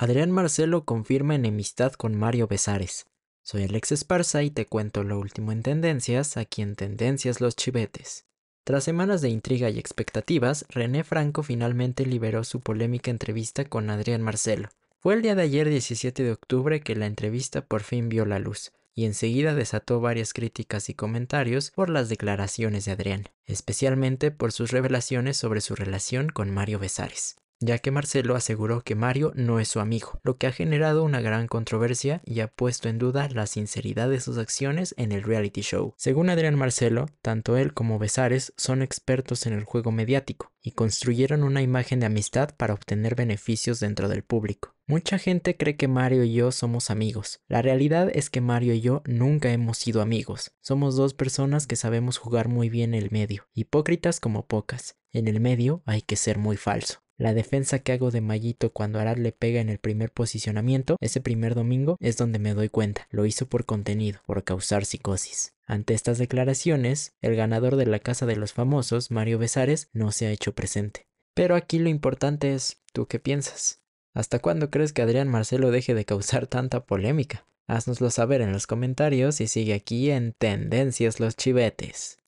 Adrián Marcelo confirma enemistad con Mario Besares. Soy Alex Esparza y te cuento lo último en tendencias aquí en Tendencias Los Chivetes. Tras semanas de intriga y expectativas, René Franco finalmente liberó su polémica entrevista con Adrián Marcelo. Fue el día de ayer 17 de octubre que la entrevista por fin vio la luz, y enseguida desató varias críticas y comentarios por las declaraciones de Adrián, especialmente por sus revelaciones sobre su relación con Mario Besares ya que Marcelo aseguró que Mario no es su amigo, lo que ha generado una gran controversia y ha puesto en duda la sinceridad de sus acciones en el reality show. Según Adrián Marcelo, tanto él como Besares son expertos en el juego mediático y construyeron una imagen de amistad para obtener beneficios dentro del público. Mucha gente cree que Mario y yo somos amigos. La realidad es que Mario y yo nunca hemos sido amigos. Somos dos personas que sabemos jugar muy bien el medio, hipócritas como pocas. En el medio hay que ser muy falso. La defensa que hago de Mayito cuando Arad le pega en el primer posicionamiento, ese primer domingo, es donde me doy cuenta. Lo hizo por contenido, por causar psicosis. Ante estas declaraciones, el ganador de la Casa de los Famosos, Mario Besares, no se ha hecho presente. Pero aquí lo importante es, ¿tú qué piensas? ¿Hasta cuándo crees que Adrián Marcelo deje de causar tanta polémica? Haznoslo saber en los comentarios y sigue aquí en Tendencias los Chivetes.